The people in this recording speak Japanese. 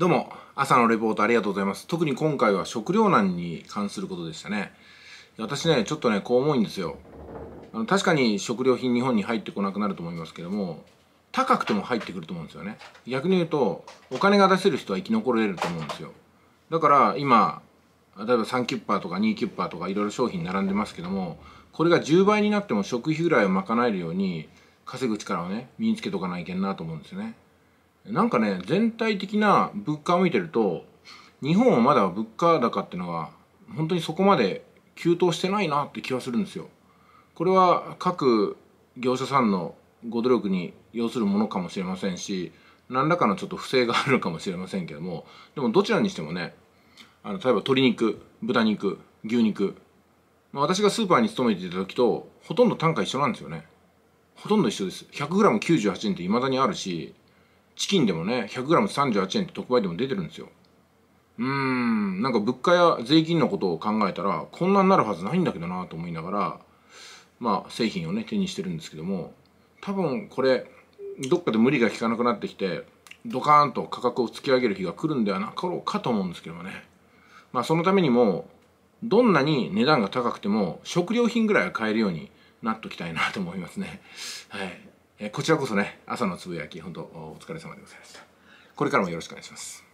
どうも、朝のレポートありがとうございます。特に今回は食糧難に関することでしたね。私ね、ちょっとね、こう思うんですよ。あの確かに食料品日本に入ってこなくなると思いますけども、高くても入ってくると思うんですよね。逆に言うと、お金が出せる人は生き残れると思うんですよ。だから今、例えば3キュッパーとか2キュッパーとかいろいろ商品並んでますけども、これが10倍になっても食費ぐらいを賄えるように稼ぐ力をね、身につけとかないけんなと思うんですよね。なんかね全体的な物価を見てると日本はまだ物価高っていうのは本当にそこまで急騰してないなって気はするんですよ。これは各業者さんのご努力に要するものかもしれませんし何らかのちょっと不正があるのかもしれませんけどもでもどちらにしてもねあの例えば鶏肉豚肉牛肉、まあ、私がスーパーに勤めていた時とほとんど単価一緒なんですよねほとんど一緒です 100g98 円っていまだにあるしチキンでもね 100g38 円って特売でも出てるんですようーんなんか物価や税金のことを考えたらこんなになるはずないんだけどなと思いながらまあ製品をね手にしてるんですけども多分これどっかで無理が利かなくなってきてドカーンと価格を突き上げる日が来るんではなかろうかと思うんですけどもねまあそのためにもどんなに値段が高くても食料品ぐらいは買えるようになっときたいなと思いますねはいえこちらこそね朝のつぶやき本当お疲れ様でございましたこれからもよろしくお願いします